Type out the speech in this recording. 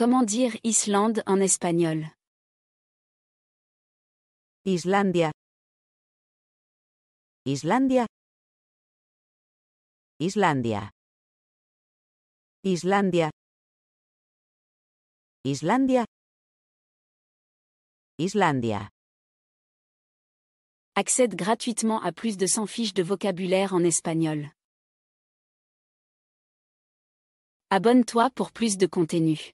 Comment dire Islande en espagnol Islandia. Islandia. Islandia. Islandia. Islandia. Islandia. Accède gratuitement à plus de 100 fiches de vocabulaire en espagnol. Abonne-toi pour plus de contenu.